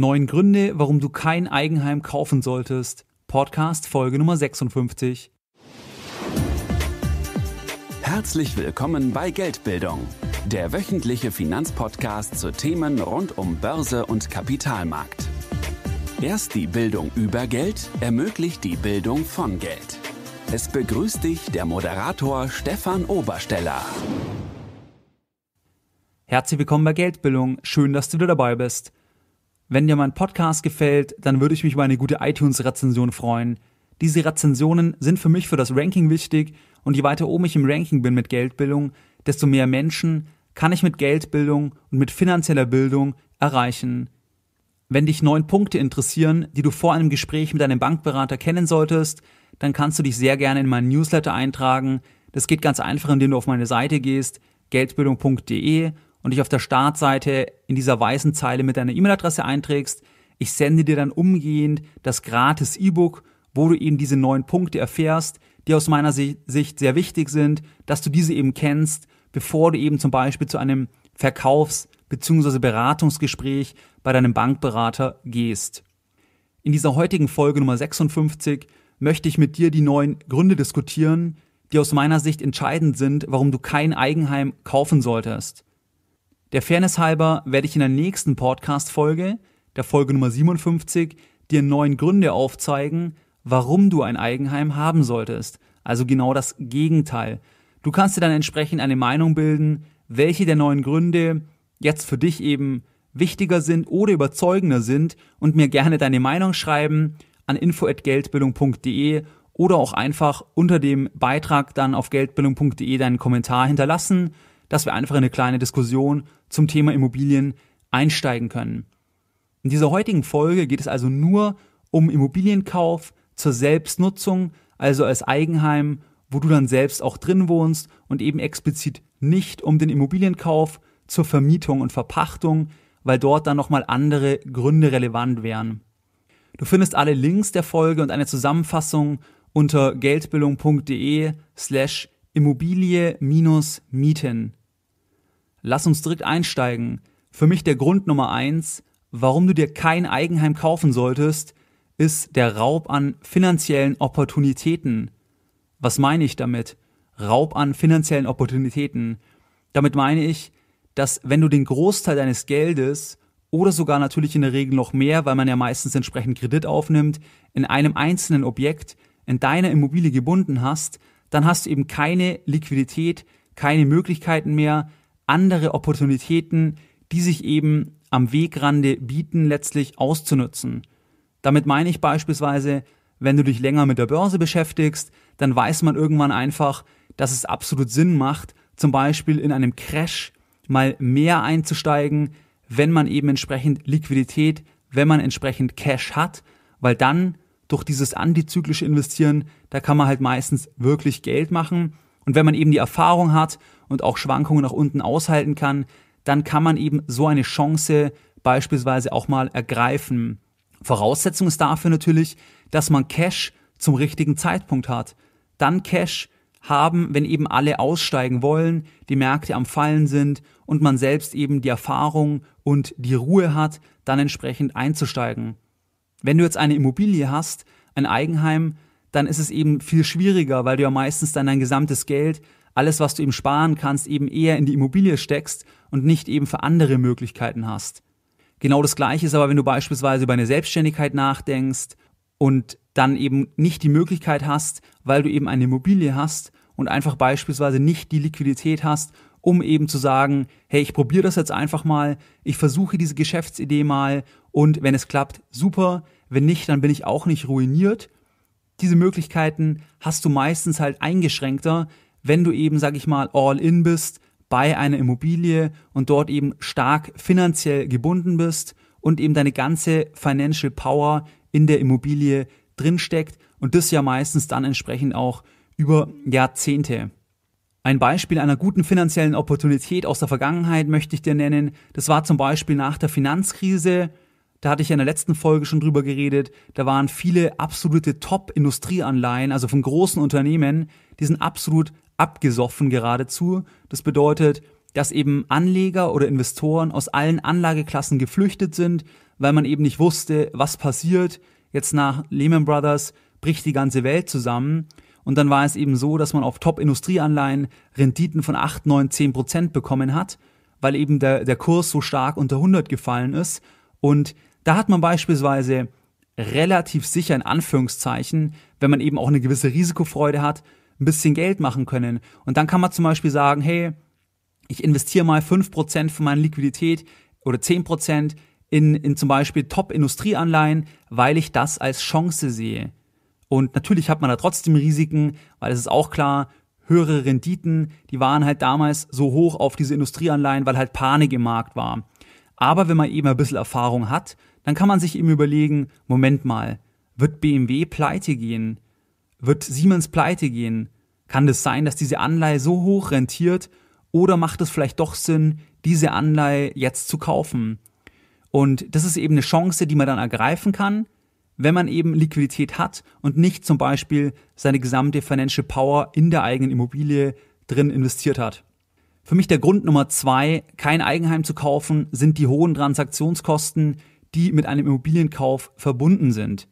Neun Gründe, warum du kein Eigenheim kaufen solltest. Podcast Folge Nummer 56. Herzlich willkommen bei Geldbildung, der wöchentliche Finanzpodcast zu Themen rund um Börse und Kapitalmarkt. Erst die Bildung über Geld ermöglicht die Bildung von Geld. Es begrüßt dich der Moderator Stefan Obersteller. Herzlich willkommen bei Geldbildung. Schön, dass du wieder dabei bist. Wenn dir mein Podcast gefällt, dann würde ich mich über eine gute iTunes-Rezension freuen. Diese Rezensionen sind für mich für das Ranking wichtig und je weiter oben ich im Ranking bin mit Geldbildung, desto mehr Menschen kann ich mit Geldbildung und mit finanzieller Bildung erreichen. Wenn dich neun Punkte interessieren, die du vor einem Gespräch mit deinem Bankberater kennen solltest, dann kannst du dich sehr gerne in meinen Newsletter eintragen. Das geht ganz einfach, indem du auf meine Seite gehst, geldbildung.de und dich auf der Startseite in dieser weißen Zeile mit deiner E-Mail-Adresse einträgst. Ich sende dir dann umgehend das gratis E-Book, wo du eben diese neun Punkte erfährst, die aus meiner Sicht sehr wichtig sind, dass du diese eben kennst, bevor du eben zum Beispiel zu einem Verkaufs- bzw. Beratungsgespräch bei deinem Bankberater gehst. In dieser heutigen Folge Nummer 56 möchte ich mit dir die neuen Gründe diskutieren, die aus meiner Sicht entscheidend sind, warum du kein Eigenheim kaufen solltest. Der Fairness halber werde ich in der nächsten Podcast-Folge, der Folge Nummer 57, dir neun Gründe aufzeigen, warum du ein Eigenheim haben solltest. Also genau das Gegenteil. Du kannst dir dann entsprechend eine Meinung bilden, welche der neuen Gründe jetzt für dich eben wichtiger sind oder überzeugender sind und mir gerne deine Meinung schreiben an info@geldbildung.de oder auch einfach unter dem Beitrag dann auf geldbildung.de deinen Kommentar hinterlassen dass wir einfach in eine kleine Diskussion zum Thema Immobilien einsteigen können. In dieser heutigen Folge geht es also nur um Immobilienkauf zur Selbstnutzung, also als Eigenheim, wo du dann selbst auch drin wohnst und eben explizit nicht um den Immobilienkauf zur Vermietung und Verpachtung, weil dort dann nochmal andere Gründe relevant wären. Du findest alle Links der Folge und eine Zusammenfassung unter geldbildung.de slash Immobilie-Mieten. Lass uns direkt einsteigen. Für mich der Grund Nummer eins, warum du dir kein Eigenheim kaufen solltest, ist der Raub an finanziellen Opportunitäten. Was meine ich damit? Raub an finanziellen Opportunitäten. Damit meine ich, dass wenn du den Großteil deines Geldes oder sogar natürlich in der Regel noch mehr, weil man ja meistens entsprechend Kredit aufnimmt, in einem einzelnen Objekt in deiner Immobilie gebunden hast, dann hast du eben keine Liquidität, keine Möglichkeiten mehr, andere Opportunitäten, die sich eben am Wegrande bieten, letztlich auszunutzen. Damit meine ich beispielsweise, wenn du dich länger mit der Börse beschäftigst, dann weiß man irgendwann einfach, dass es absolut Sinn macht, zum Beispiel in einem Crash mal mehr einzusteigen, wenn man eben entsprechend Liquidität, wenn man entsprechend Cash hat, weil dann durch dieses antizyklische Investieren, da kann man halt meistens wirklich Geld machen und wenn man eben die Erfahrung hat und auch Schwankungen nach unten aushalten kann, dann kann man eben so eine Chance beispielsweise auch mal ergreifen. Voraussetzung ist dafür natürlich, dass man Cash zum richtigen Zeitpunkt hat. Dann Cash haben, wenn eben alle aussteigen wollen, die Märkte am Fallen sind und man selbst eben die Erfahrung und die Ruhe hat, dann entsprechend einzusteigen. Wenn du jetzt eine Immobilie hast, ein Eigenheim, dann ist es eben viel schwieriger, weil du ja meistens dann dein gesamtes Geld, alles, was du eben sparen kannst, eben eher in die Immobilie steckst und nicht eben für andere Möglichkeiten hast. Genau das Gleiche ist aber, wenn du beispielsweise über eine Selbstständigkeit nachdenkst und dann eben nicht die Möglichkeit hast, weil du eben eine Immobilie hast und einfach beispielsweise nicht die Liquidität hast, um eben zu sagen, hey, ich probiere das jetzt einfach mal, ich versuche diese Geschäftsidee mal und wenn es klappt, super, wenn nicht, dann bin ich auch nicht ruiniert diese Möglichkeiten hast du meistens halt eingeschränkter, wenn du eben, sag ich mal, all in bist bei einer Immobilie und dort eben stark finanziell gebunden bist und eben deine ganze Financial Power in der Immobilie drinsteckt und das ja meistens dann entsprechend auch über Jahrzehnte. Ein Beispiel einer guten finanziellen Opportunität aus der Vergangenheit möchte ich dir nennen. Das war zum Beispiel nach der Finanzkrise da hatte ich ja in der letzten Folge schon drüber geredet. Da waren viele absolute Top-Industrieanleihen, also von großen Unternehmen, die sind absolut abgesoffen geradezu. Das bedeutet, dass eben Anleger oder Investoren aus allen Anlageklassen geflüchtet sind, weil man eben nicht wusste, was passiert. Jetzt nach Lehman Brothers bricht die ganze Welt zusammen. Und dann war es eben so, dass man auf Top-Industrieanleihen Renditen von 8, 9, 10 Prozent bekommen hat, weil eben der, der Kurs so stark unter 100 gefallen ist. Und da hat man beispielsweise relativ sicher in Anführungszeichen, wenn man eben auch eine gewisse Risikofreude hat, ein bisschen Geld machen können. Und dann kann man zum Beispiel sagen, hey, ich investiere mal fünf Prozent von meiner Liquidität oder zehn Prozent in, in zum Beispiel Top-Industrieanleihen, weil ich das als Chance sehe. Und natürlich hat man da trotzdem Risiken, weil es ist auch klar, höhere Renditen, die waren halt damals so hoch auf diese Industrieanleihen, weil halt Panik im Markt war. Aber wenn man eben ein bisschen Erfahrung hat, dann kann man sich eben überlegen, Moment mal, wird BMW pleite gehen? Wird Siemens pleite gehen? Kann das sein, dass diese Anleihe so hoch rentiert? Oder macht es vielleicht doch Sinn, diese Anleihe jetzt zu kaufen? Und das ist eben eine Chance, die man dann ergreifen kann, wenn man eben Liquidität hat und nicht zum Beispiel seine gesamte Financial Power in der eigenen Immobilie drin investiert hat. Für mich der Grund Nummer zwei, kein Eigenheim zu kaufen, sind die hohen Transaktionskosten, die mit einem Immobilienkauf verbunden sind.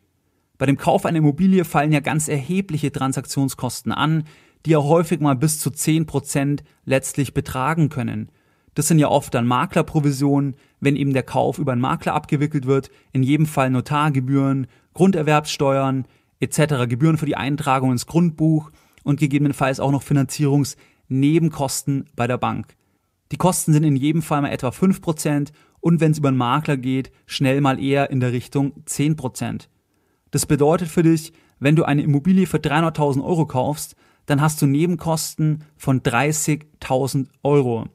Bei dem Kauf einer Immobilie fallen ja ganz erhebliche Transaktionskosten an, die ja häufig mal bis zu zehn Prozent letztlich betragen können. Das sind ja oft dann Maklerprovisionen, wenn eben der Kauf über einen Makler abgewickelt wird, in jedem Fall Notargebühren, Grunderwerbssteuern etc., Gebühren für die Eintragung ins Grundbuch und gegebenenfalls auch noch Finanzierungs- Nebenkosten bei der Bank. Die Kosten sind in jedem Fall mal etwa 5% und wenn es über einen Makler geht, schnell mal eher in der Richtung 10%. Das bedeutet für dich, wenn du eine Immobilie für 300.000 Euro kaufst, dann hast du Nebenkosten von 30.000 Euro.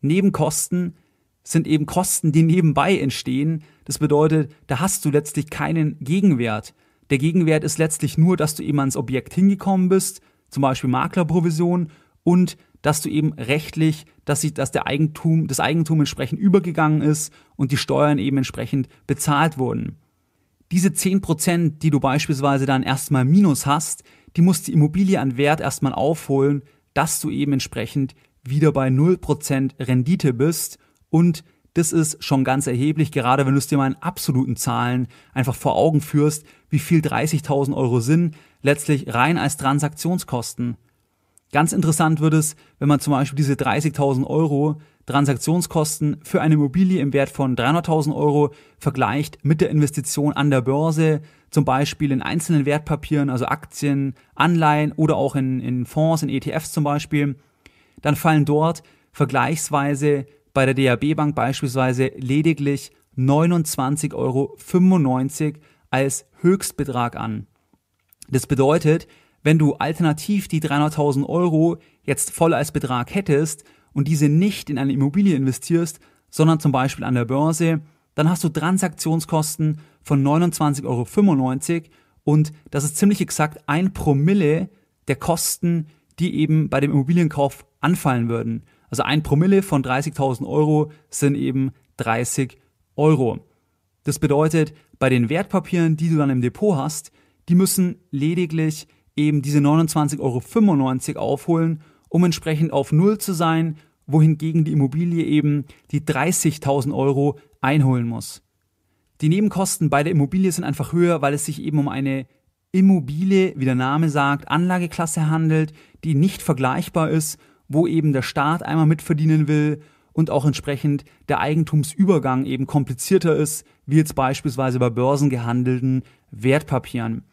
Nebenkosten sind eben Kosten, die nebenbei entstehen. Das bedeutet, da hast du letztlich keinen Gegenwert. Der Gegenwert ist letztlich nur, dass du eben ans Objekt hingekommen bist, zum Beispiel Maklerprovision und dass du eben rechtlich, dass, sie, dass der Eigentum, das Eigentum entsprechend übergegangen ist und die Steuern eben entsprechend bezahlt wurden. Diese 10%, die du beispielsweise dann erstmal minus hast, die muss die Immobilie an Wert erstmal aufholen, dass du eben entsprechend wieder bei 0% Rendite bist und das ist schon ganz erheblich, gerade wenn du es dir mal in absoluten Zahlen einfach vor Augen führst, wie viel 30.000 Euro sind, letztlich rein als Transaktionskosten. Ganz interessant wird es, wenn man zum Beispiel diese 30.000 Euro Transaktionskosten für eine Immobilie im Wert von 300.000 Euro vergleicht mit der Investition an der Börse, zum Beispiel in einzelnen Wertpapieren, also Aktien, Anleihen oder auch in, in Fonds, in ETFs zum Beispiel, dann fallen dort vergleichsweise bei der DAB Bank beispielsweise lediglich 29,95 Euro als Höchstbetrag an. Das bedeutet, wenn du alternativ die 300.000 Euro jetzt voll als Betrag hättest und diese nicht in eine Immobilie investierst, sondern zum Beispiel an der Börse, dann hast du Transaktionskosten von 29,95 Euro und das ist ziemlich exakt ein Promille der Kosten, die eben bei dem Immobilienkauf anfallen würden. Also ein Promille von 30.000 Euro sind eben 30 Euro. Das bedeutet, bei den Wertpapieren, die du dann im Depot hast, die müssen lediglich eben diese 29,95 Euro aufholen, um entsprechend auf Null zu sein, wohingegen die Immobilie eben die 30.000 Euro einholen muss. Die Nebenkosten bei der Immobilie sind einfach höher, weil es sich eben um eine Immobilie, wie der Name sagt, Anlageklasse handelt, die nicht vergleichbar ist, wo eben der Staat einmal mitverdienen will und auch entsprechend der Eigentumsübergang eben komplizierter ist, wie jetzt beispielsweise bei börsengehandelten Wertpapieren.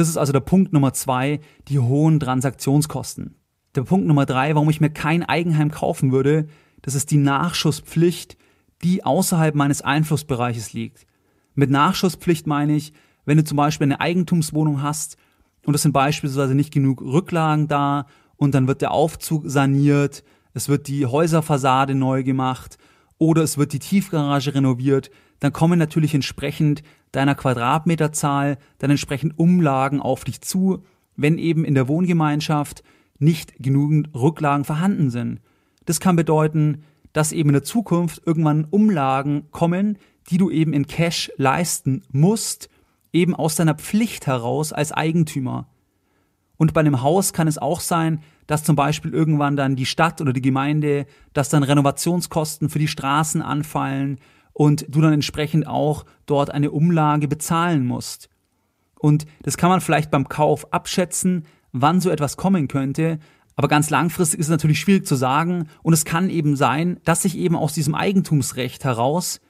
Das ist also der Punkt Nummer zwei, die hohen Transaktionskosten. Der Punkt Nummer drei, warum ich mir kein Eigenheim kaufen würde, das ist die Nachschusspflicht, die außerhalb meines Einflussbereiches liegt. Mit Nachschusspflicht meine ich, wenn du zum Beispiel eine Eigentumswohnung hast und es sind beispielsweise nicht genug Rücklagen da und dann wird der Aufzug saniert, es wird die Häuserfassade neu gemacht oder es wird die Tiefgarage renoviert, dann kommen natürlich entsprechend deiner Quadratmeterzahl dann entsprechend Umlagen auf dich zu, wenn eben in der Wohngemeinschaft nicht genügend Rücklagen vorhanden sind. Das kann bedeuten, dass eben in der Zukunft irgendwann Umlagen kommen, die du eben in Cash leisten musst, eben aus deiner Pflicht heraus als Eigentümer. Und bei einem Haus kann es auch sein, dass zum Beispiel irgendwann dann die Stadt oder die Gemeinde, dass dann Renovationskosten für die Straßen anfallen und du dann entsprechend auch dort eine Umlage bezahlen musst. Und das kann man vielleicht beim Kauf abschätzen, wann so etwas kommen könnte, aber ganz langfristig ist es natürlich schwierig zu sagen und es kann eben sein, dass sich eben aus diesem Eigentumsrecht heraus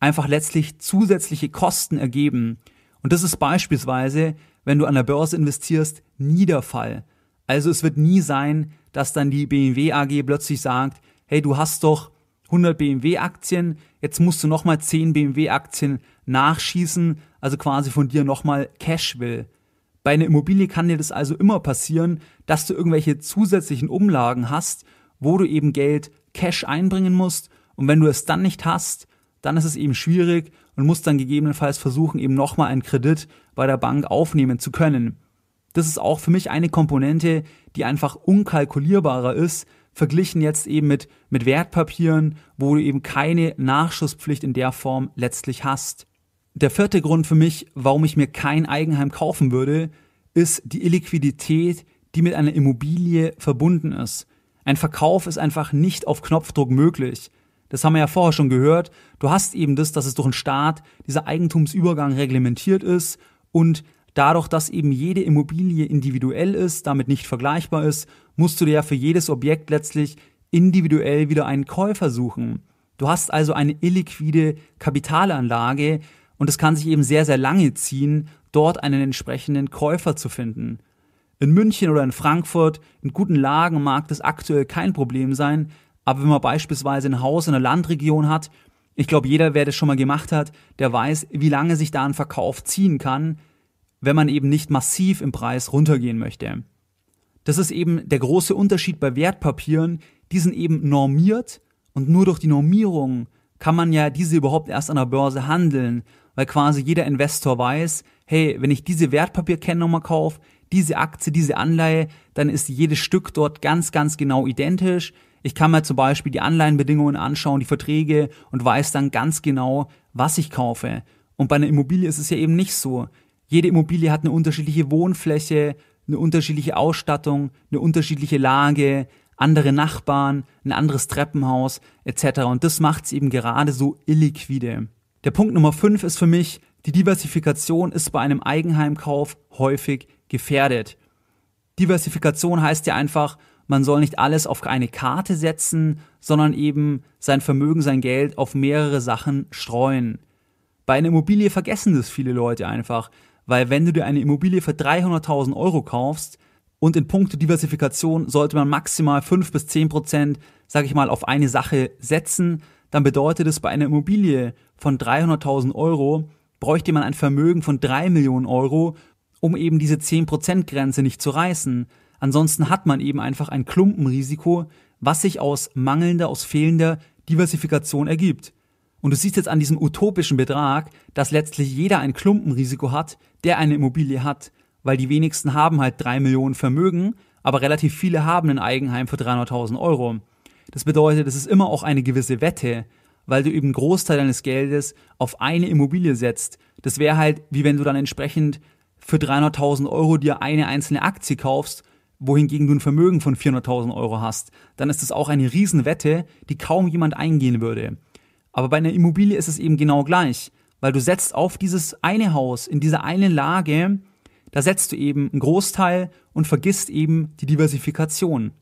einfach letztlich zusätzliche Kosten ergeben. Und das ist beispielsweise, wenn du an der Börse investierst, nie der Fall. Also es wird nie sein, dass dann die BMW AG plötzlich sagt, hey, du hast doch 100 BMW-Aktien, jetzt musst du nochmal 10 BMW-Aktien nachschießen, also quasi von dir nochmal Cash will. Bei einer Immobilie kann dir das also immer passieren, dass du irgendwelche zusätzlichen Umlagen hast, wo du eben Geld Cash einbringen musst und wenn du es dann nicht hast, dann ist es eben schwierig und musst dann gegebenenfalls versuchen, eben nochmal einen Kredit bei der Bank aufnehmen zu können. Das ist auch für mich eine Komponente, die einfach unkalkulierbarer ist, verglichen jetzt eben mit, mit Wertpapieren, wo du eben keine Nachschusspflicht in der Form letztlich hast. Der vierte Grund für mich, warum ich mir kein Eigenheim kaufen würde, ist die Illiquidität, die mit einer Immobilie verbunden ist. Ein Verkauf ist einfach nicht auf Knopfdruck möglich. Das haben wir ja vorher schon gehört. Du hast eben das, dass es durch den Staat dieser Eigentumsübergang reglementiert ist und dadurch, dass eben jede Immobilie individuell ist, damit nicht vergleichbar ist musst du dir ja für jedes Objekt letztlich individuell wieder einen Käufer suchen. Du hast also eine illiquide Kapitalanlage und es kann sich eben sehr, sehr lange ziehen, dort einen entsprechenden Käufer zu finden. In München oder in Frankfurt, in guten Lagen mag das aktuell kein Problem sein, aber wenn man beispielsweise ein Haus in einer Landregion hat, ich glaube, jeder, wer das schon mal gemacht hat, der weiß, wie lange sich da ein Verkauf ziehen kann, wenn man eben nicht massiv im Preis runtergehen möchte. Das ist eben der große Unterschied bei Wertpapieren. Die sind eben normiert und nur durch die Normierung kann man ja diese überhaupt erst an der Börse handeln, weil quasi jeder Investor weiß, hey, wenn ich diese Wertpapierkennnummer kaufe, diese Aktie, diese Anleihe, dann ist jedes Stück dort ganz, ganz genau identisch. Ich kann mir zum Beispiel die Anleihenbedingungen anschauen, die Verträge und weiß dann ganz genau, was ich kaufe. Und bei einer Immobilie ist es ja eben nicht so. Jede Immobilie hat eine unterschiedliche Wohnfläche, eine unterschiedliche Ausstattung, eine unterschiedliche Lage, andere Nachbarn, ein anderes Treppenhaus etc. Und das macht es eben gerade so illiquide. Der Punkt Nummer 5 ist für mich, die Diversifikation ist bei einem Eigenheimkauf häufig gefährdet. Diversifikation heißt ja einfach, man soll nicht alles auf eine Karte setzen, sondern eben sein Vermögen, sein Geld auf mehrere Sachen streuen. Bei einer Immobilie vergessen das viele Leute einfach weil wenn du dir eine Immobilie für 300.000 Euro kaufst und in puncto Diversifikation sollte man maximal 5 bis 10 Prozent, sage ich mal, auf eine Sache setzen, dann bedeutet es bei einer Immobilie von 300.000 Euro, bräuchte man ein Vermögen von 3 Millionen Euro, um eben diese 10%-Grenze nicht zu reißen. Ansonsten hat man eben einfach ein Klumpenrisiko, was sich aus mangelnder, aus fehlender Diversifikation ergibt. Und du siehst jetzt an diesem utopischen Betrag, dass letztlich jeder ein Klumpenrisiko hat, der eine Immobilie hat, weil die wenigsten haben halt drei Millionen Vermögen, aber relativ viele haben ein Eigenheim für 300.000 Euro. Das bedeutet, es ist immer auch eine gewisse Wette, weil du eben einen Großteil deines Geldes auf eine Immobilie setzt. Das wäre halt, wie wenn du dann entsprechend für 300.000 Euro dir eine einzelne Aktie kaufst, wohingegen du ein Vermögen von 400.000 Euro hast. Dann ist das auch eine Riesenwette, die kaum jemand eingehen würde. Aber bei einer Immobilie ist es eben genau gleich, weil du setzt auf dieses eine Haus, in dieser einen Lage, da setzt du eben einen Großteil und vergisst eben die Diversifikation.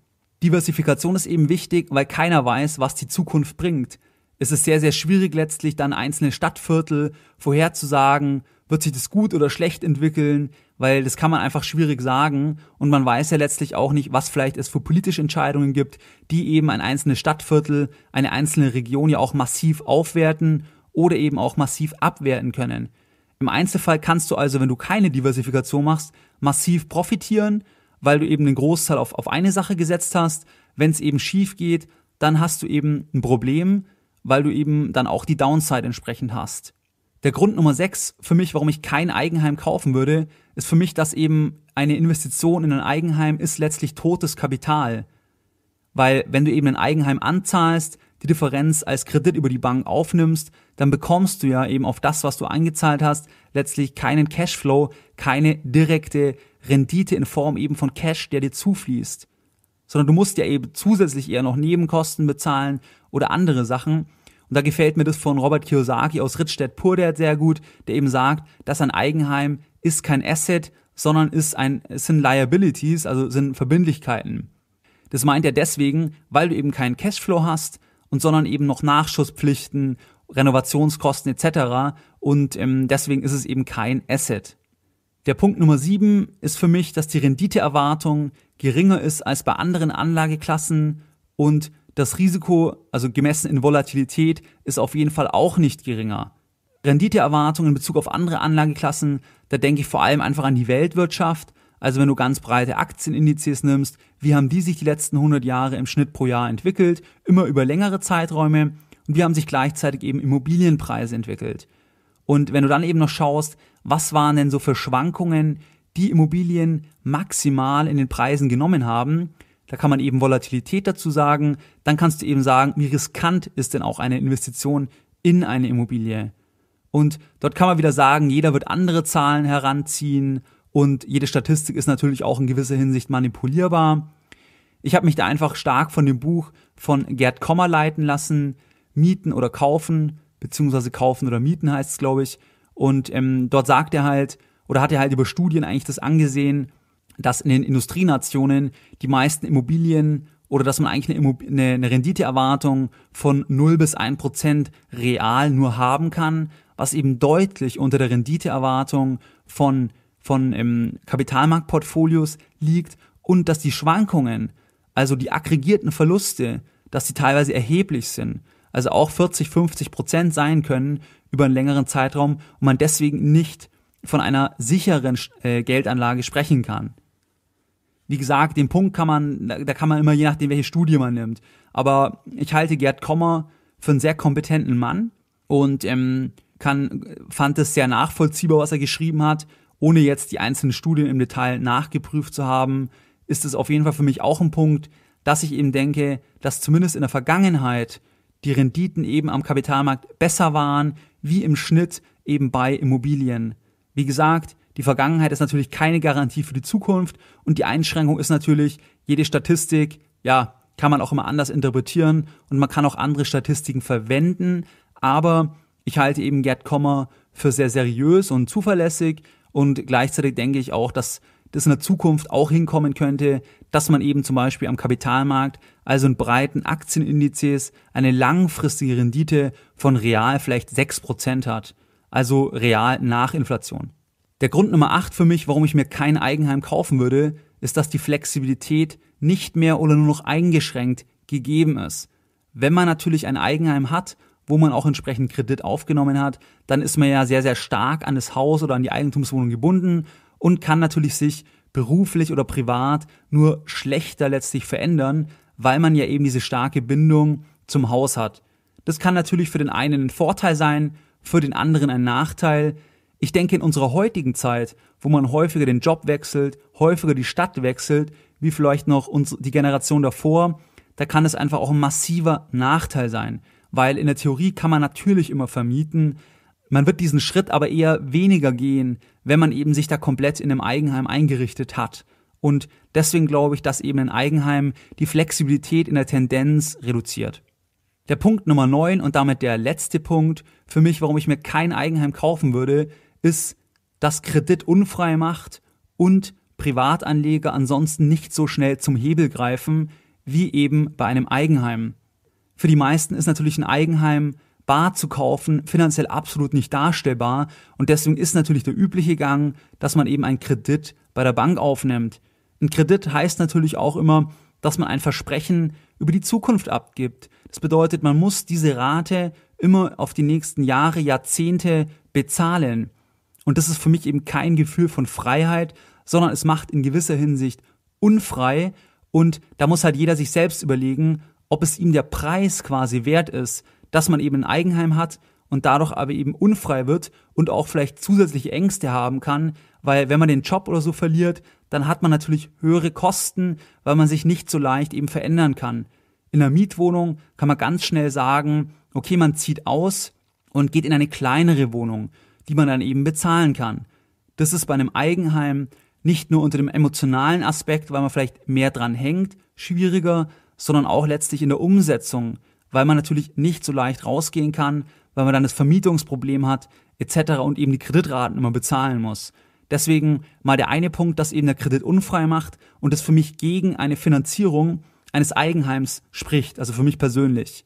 Diversifikation ist eben wichtig, weil keiner weiß, was die Zukunft bringt. Es ist sehr, sehr schwierig letztlich dann einzelne Stadtviertel vorherzusagen wird sich das gut oder schlecht entwickeln, weil das kann man einfach schwierig sagen und man weiß ja letztlich auch nicht, was vielleicht es für politische Entscheidungen gibt, die eben ein einzelnes Stadtviertel, eine einzelne Region ja auch massiv aufwerten oder eben auch massiv abwerten können. Im Einzelfall kannst du also, wenn du keine Diversifikation machst, massiv profitieren, weil du eben den Großteil auf, auf eine Sache gesetzt hast. Wenn es eben schief geht, dann hast du eben ein Problem, weil du eben dann auch die Downside entsprechend hast. Der Grund Nummer 6 für mich, warum ich kein Eigenheim kaufen würde, ist für mich, dass eben eine Investition in ein Eigenheim ist letztlich totes Kapital. Weil wenn du eben ein Eigenheim anzahlst, die Differenz als Kredit über die Bank aufnimmst, dann bekommst du ja eben auf das, was du eingezahlt hast, letztlich keinen Cashflow, keine direkte Rendite in Form eben von Cash, der dir zufließt. Sondern du musst ja eben zusätzlich eher noch Nebenkosten bezahlen oder andere Sachen. Und da gefällt mir das von Robert Kiyosaki aus Rittstedt-Purdert sehr gut, der eben sagt, dass ein Eigenheim ist kein Asset, sondern ist ein, es sind Liabilities, also sind Verbindlichkeiten. Das meint er deswegen, weil du eben keinen Cashflow hast und sondern eben noch Nachschusspflichten, Renovationskosten etc. Und ähm, deswegen ist es eben kein Asset. Der Punkt Nummer sieben ist für mich, dass die Renditeerwartung geringer ist als bei anderen Anlageklassen und das Risiko, also gemessen in Volatilität, ist auf jeden Fall auch nicht geringer. Renditeerwartungen in Bezug auf andere Anlageklassen, da denke ich vor allem einfach an die Weltwirtschaft. Also wenn du ganz breite Aktienindizes nimmst, wie haben die sich die letzten 100 Jahre im Schnitt pro Jahr entwickelt, immer über längere Zeiträume und wie haben sich gleichzeitig eben Immobilienpreise entwickelt. Und wenn du dann eben noch schaust, was waren denn so für Schwankungen, die Immobilien maximal in den Preisen genommen haben, da kann man eben Volatilität dazu sagen. Dann kannst du eben sagen, wie riskant ist denn auch eine Investition in eine Immobilie? Und dort kann man wieder sagen, jeder wird andere Zahlen heranziehen und jede Statistik ist natürlich auch in gewisser Hinsicht manipulierbar. Ich habe mich da einfach stark von dem Buch von Gerd Kommer leiten lassen, Mieten oder Kaufen, beziehungsweise Kaufen oder Mieten heißt es, glaube ich. Und ähm, dort sagt er halt, oder hat er halt über Studien eigentlich das angesehen, dass in den Industrienationen die meisten Immobilien oder dass man eigentlich eine, eine, eine Renditeerwartung von 0 bis 1 Prozent real nur haben kann, was eben deutlich unter der Renditeerwartung von, von ähm, Kapitalmarktportfolios liegt und dass die Schwankungen, also die aggregierten Verluste, dass die teilweise erheblich sind, also auch 40, 50 Prozent sein können über einen längeren Zeitraum und man deswegen nicht von einer sicheren äh, Geldanlage sprechen kann wie gesagt, den Punkt kann man, da kann man immer je nachdem, welche Studie man nimmt. Aber ich halte Gerd Kommer für einen sehr kompetenten Mann und ähm, kann, fand es sehr nachvollziehbar, was er geschrieben hat. Ohne jetzt die einzelnen Studien im Detail nachgeprüft zu haben, ist es auf jeden Fall für mich auch ein Punkt, dass ich eben denke, dass zumindest in der Vergangenheit die Renditen eben am Kapitalmarkt besser waren, wie im Schnitt eben bei Immobilien. Wie gesagt, die Vergangenheit ist natürlich keine Garantie für die Zukunft und die Einschränkung ist natürlich, jede Statistik, ja, kann man auch immer anders interpretieren und man kann auch andere Statistiken verwenden, aber ich halte eben Gerd Kommer für sehr seriös und zuverlässig und gleichzeitig denke ich auch, dass das in der Zukunft auch hinkommen könnte, dass man eben zum Beispiel am Kapitalmarkt, also in breiten Aktienindizes, eine langfristige Rendite von real vielleicht 6% hat, also real nach Inflation. Der Grund Nummer 8 für mich, warum ich mir kein Eigenheim kaufen würde, ist, dass die Flexibilität nicht mehr oder nur noch eingeschränkt gegeben ist. Wenn man natürlich ein Eigenheim hat, wo man auch entsprechend Kredit aufgenommen hat, dann ist man ja sehr, sehr stark an das Haus oder an die Eigentumswohnung gebunden und kann natürlich sich beruflich oder privat nur schlechter letztlich verändern, weil man ja eben diese starke Bindung zum Haus hat. Das kann natürlich für den einen ein Vorteil sein, für den anderen ein Nachteil. Ich denke, in unserer heutigen Zeit, wo man häufiger den Job wechselt, häufiger die Stadt wechselt, wie vielleicht noch die Generation davor, da kann es einfach auch ein massiver Nachteil sein. Weil in der Theorie kann man natürlich immer vermieten, man wird diesen Schritt aber eher weniger gehen, wenn man eben sich da komplett in einem Eigenheim eingerichtet hat. Und deswegen glaube ich, dass eben ein Eigenheim die Flexibilität in der Tendenz reduziert. Der Punkt Nummer 9 und damit der letzte Punkt für mich, warum ich mir kein Eigenheim kaufen würde, ist, dass Kredit unfrei macht und Privatanleger ansonsten nicht so schnell zum Hebel greifen wie eben bei einem Eigenheim. Für die meisten ist natürlich ein Eigenheim bar zu kaufen finanziell absolut nicht darstellbar und deswegen ist natürlich der übliche Gang, dass man eben einen Kredit bei der Bank aufnimmt. Ein Kredit heißt natürlich auch immer, dass man ein Versprechen über die Zukunft abgibt. Das bedeutet, man muss diese Rate immer auf die nächsten Jahre, Jahrzehnte bezahlen. Und das ist für mich eben kein Gefühl von Freiheit, sondern es macht in gewisser Hinsicht unfrei. Und da muss halt jeder sich selbst überlegen, ob es ihm der Preis quasi wert ist, dass man eben ein Eigenheim hat und dadurch aber eben unfrei wird und auch vielleicht zusätzliche Ängste haben kann, weil wenn man den Job oder so verliert, dann hat man natürlich höhere Kosten, weil man sich nicht so leicht eben verändern kann. In einer Mietwohnung kann man ganz schnell sagen, okay, man zieht aus und geht in eine kleinere Wohnung die man dann eben bezahlen kann. Das ist bei einem Eigenheim nicht nur unter dem emotionalen Aspekt, weil man vielleicht mehr dran hängt, schwieriger, sondern auch letztlich in der Umsetzung, weil man natürlich nicht so leicht rausgehen kann, weil man dann das Vermietungsproblem hat, etc. und eben die Kreditraten immer bezahlen muss. Deswegen mal der eine Punkt, dass eben der Kredit unfrei macht und das für mich gegen eine Finanzierung eines Eigenheims spricht, also für mich persönlich.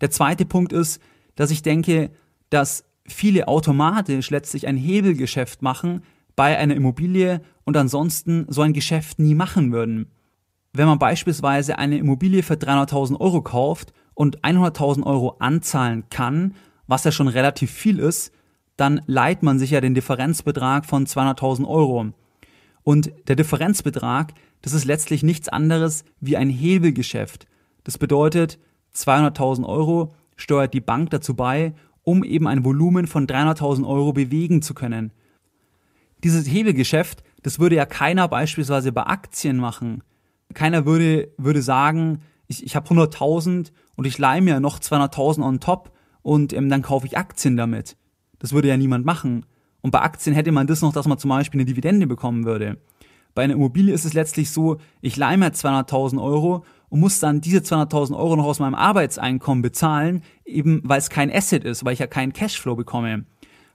Der zweite Punkt ist, dass ich denke, dass viele automatisch letztlich ein Hebelgeschäft machen bei einer Immobilie und ansonsten so ein Geschäft nie machen würden. Wenn man beispielsweise eine Immobilie für 300.000 Euro kauft und 100.000 Euro anzahlen kann, was ja schon relativ viel ist, dann leiht man sich ja den Differenzbetrag von 200.000 Euro. Und der Differenzbetrag, das ist letztlich nichts anderes wie ein Hebelgeschäft. Das bedeutet, 200.000 Euro steuert die Bank dazu bei, um eben ein Volumen von 300.000 Euro bewegen zu können. Dieses Hebelgeschäft, das würde ja keiner beispielsweise bei Aktien machen. Keiner würde, würde sagen, ich, ich habe 100.000 und ich leihe mir noch 200.000 on top und ähm, dann kaufe ich Aktien damit. Das würde ja niemand machen. Und bei Aktien hätte man das noch, dass man zum Beispiel eine Dividende bekommen würde. Bei einer Immobilie ist es letztlich so, ich leihe mir 200.000 Euro und muss dann diese 200.000 Euro noch aus meinem Arbeitseinkommen bezahlen, eben weil es kein Asset ist, weil ich ja keinen Cashflow bekomme.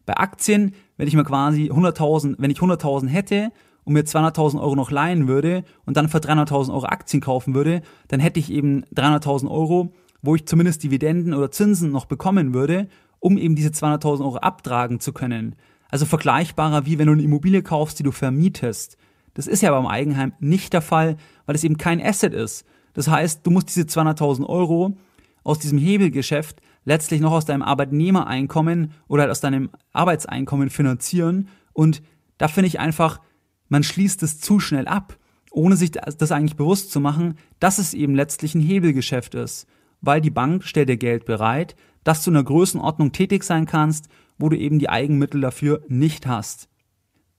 Bei Aktien, wenn ich mir quasi 100.000, wenn ich 100.000 hätte und mir 200.000 Euro noch leihen würde und dann für 300.000 Euro Aktien kaufen würde, dann hätte ich eben 300.000 Euro, wo ich zumindest Dividenden oder Zinsen noch bekommen würde, um eben diese 200.000 Euro abtragen zu können. Also vergleichbarer wie wenn du eine Immobilie kaufst, die du vermietest. Das ist ja beim Eigenheim nicht der Fall, weil es eben kein Asset ist. Das heißt, du musst diese 200.000 Euro aus diesem Hebelgeschäft letztlich noch aus deinem Arbeitnehmereinkommen oder halt aus deinem Arbeitseinkommen finanzieren. Und da finde ich einfach, man schließt es zu schnell ab, ohne sich das eigentlich bewusst zu machen, dass es eben letztlich ein Hebelgeschäft ist. Weil die Bank stellt dir Geld bereit, dass du in einer Größenordnung tätig sein kannst, wo du eben die Eigenmittel dafür nicht hast.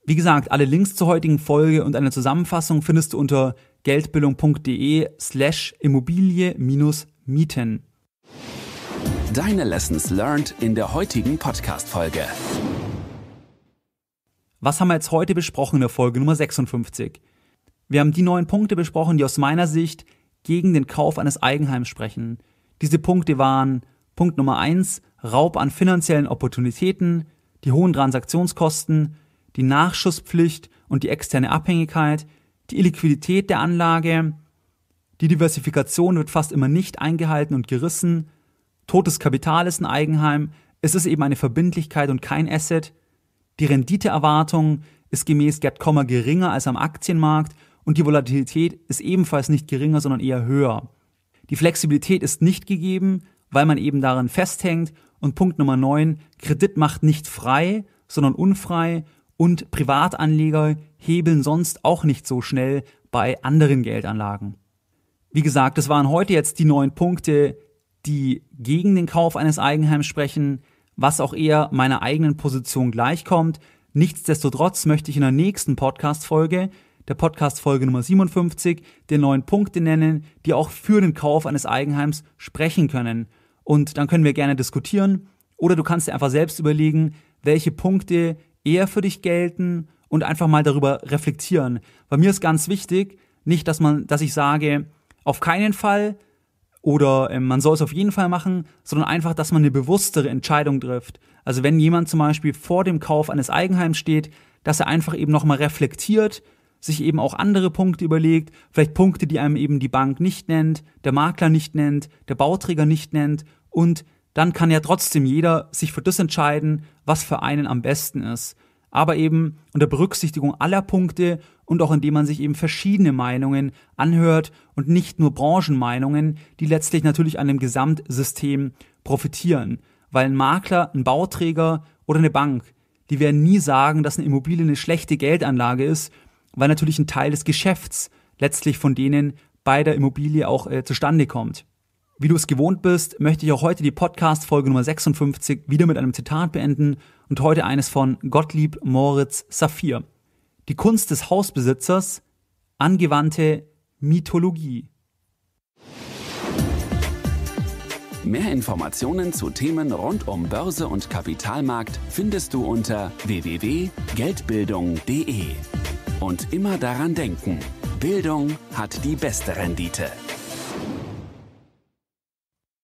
Wie gesagt, alle Links zur heutigen Folge und eine Zusammenfassung findest du unter geldbildung.de slash Immobilie-Mieten. Deine Lessons learned in der heutigen Podcast-Folge. Was haben wir jetzt heute besprochen in der Folge Nummer 56? Wir haben die neun Punkte besprochen, die aus meiner Sicht gegen den Kauf eines Eigenheims sprechen. Diese Punkte waren Punkt Nummer eins Raub an finanziellen Opportunitäten, die hohen Transaktionskosten, die Nachschusspflicht und die externe Abhängigkeit, die Illiquidität der Anlage, die Diversifikation wird fast immer nicht eingehalten und gerissen, totes Kapital ist ein Eigenheim, es ist eben eine Verbindlichkeit und kein Asset, die Renditeerwartung ist gemäß Gerd komma geringer als am Aktienmarkt und die Volatilität ist ebenfalls nicht geringer, sondern eher höher. Die Flexibilität ist nicht gegeben, weil man eben darin festhängt und Punkt Nummer 9, Kredit macht nicht frei, sondern unfrei und Privatanleger hebeln sonst auch nicht so schnell bei anderen Geldanlagen. Wie gesagt, das waren heute jetzt die neun Punkte, die gegen den Kauf eines Eigenheims sprechen, was auch eher meiner eigenen Position gleichkommt. Nichtsdestotrotz möchte ich in der nächsten Podcast-Folge, der Podcast-Folge Nummer 57, den neun Punkte nennen, die auch für den Kauf eines Eigenheims sprechen können. Und dann können wir gerne diskutieren. Oder du kannst dir einfach selbst überlegen, welche Punkte eher für dich gelten und einfach mal darüber reflektieren. Bei mir ist ganz wichtig, nicht, dass man, dass ich sage, auf keinen Fall oder äh, man soll es auf jeden Fall machen, sondern einfach, dass man eine bewusstere Entscheidung trifft. Also wenn jemand zum Beispiel vor dem Kauf eines Eigenheims steht, dass er einfach eben nochmal reflektiert, sich eben auch andere Punkte überlegt, vielleicht Punkte, die einem eben die Bank nicht nennt, der Makler nicht nennt, der Bauträger nicht nennt und dann kann ja trotzdem jeder sich für das entscheiden, was für einen am besten ist. Aber eben unter Berücksichtigung aller Punkte und auch indem man sich eben verschiedene Meinungen anhört und nicht nur Branchenmeinungen, die letztlich natürlich an dem Gesamtsystem profitieren. Weil ein Makler, ein Bauträger oder eine Bank, die werden nie sagen, dass eine Immobilie eine schlechte Geldanlage ist, weil natürlich ein Teil des Geschäfts letztlich von denen bei der Immobilie auch äh, zustande kommt. Wie du es gewohnt bist, möchte ich auch heute die Podcast-Folge Nummer 56 wieder mit einem Zitat beenden und heute eines von Gottlieb Moritz Saphir. Die Kunst des Hausbesitzers, angewandte Mythologie. Mehr Informationen zu Themen rund um Börse und Kapitalmarkt findest du unter www.geldbildung.de. Und immer daran denken, Bildung hat die beste Rendite.